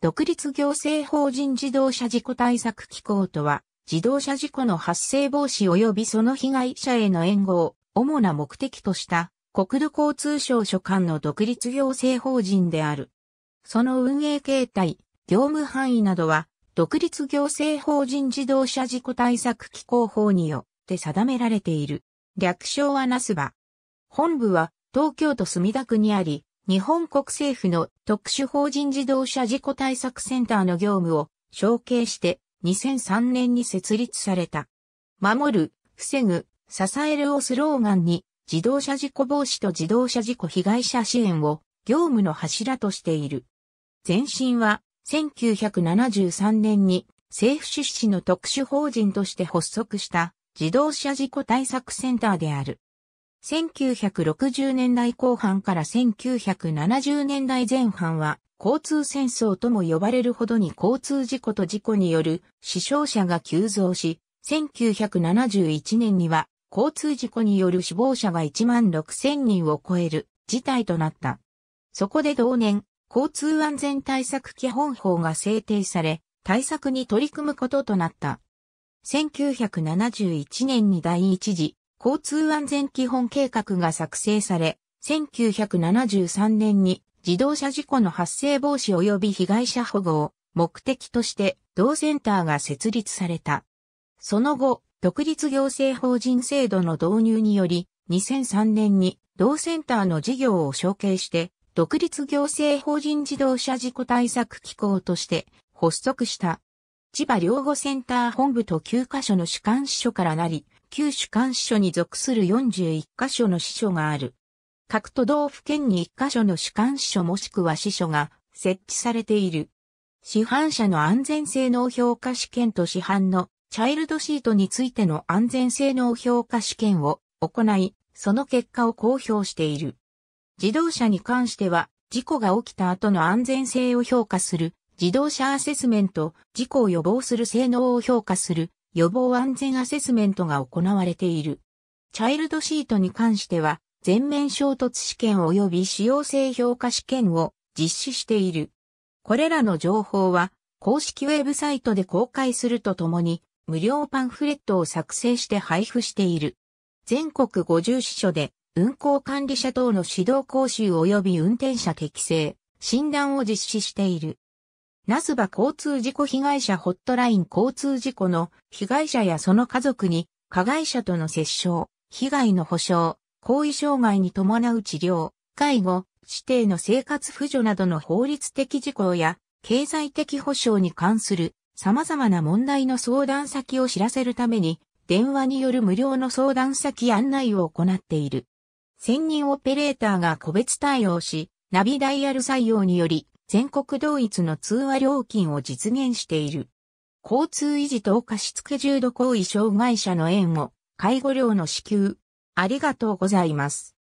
独立行政法人自動車事故対策機構とは、自動車事故の発生防止及びその被害者への援護を主な目的とした国土交通省所管の独立行政法人である。その運営形態、業務範囲などは、独立行政法人自動車事故対策機構法によって定められている。略称はナスバ。本部は東京都墨田区にあり、日本国政府の特殊法人自動車事故対策センターの業務を承継して2003年に設立された。守る、防ぐ、支えるをスローガンに自動車事故防止と自動車事故被害者支援を業務の柱としている。前身は1973年に政府出資の特殊法人として発足した自動車事故対策センターである。1960年代後半から1970年代前半は交通戦争とも呼ばれるほどに交通事故と事故による死傷者が急増し、1971年には交通事故による死亡者が1万6000人を超える事態となった。そこで同年、交通安全対策基本法が制定され、対策に取り組むこととなった。1971年に第一次交通安全基本計画が作成され、1973年に自動車事故の発生防止及び被害者保護を目的として同センターが設立された。その後、独立行政法人制度の導入により、2003年に同センターの事業を承継して、独立行政法人自動車事故対策機構として発足した。千葉両後センター本部と9カ所の主管支所からなり、九州監視所に属する41カ所の支所がある。各都道府県に1カ所の主管支所もしくは支所が設置されている。市販車の安全性能評価試験と市販のチャイルドシートについての安全性能評価試験を行い、その結果を公表している。自動車に関しては、事故が起きた後の安全性を評価する自動車アセスメント、事故を予防する性能を評価する予防安全アセスメントが行われている。チャイルドシートに関しては、全面衝突試験及び使用性評価試験を実施している。これらの情報は、公式ウェブサイトで公開するとともに、無料パンフレットを作成して配布している。全国50支所で、運行管理者等の指導講習及び運転者適正、診断を実施している。ナスバ交通事故被害者ホットライン交通事故の被害者やその家族に加害者との接触、被害の保障、後遺障害に伴う治療、介護、指定の生活扶助などの法律的事項や経済的保障に関する様々な問題の相談先を知らせるために電話による無料の相談先案内を行っている。専任オペレーターが個別対応し、ナビダイヤル採用により全国同一の通話料金を実現している。交通維持等過失重度行為障害者の援を介護料の支給。ありがとうございます。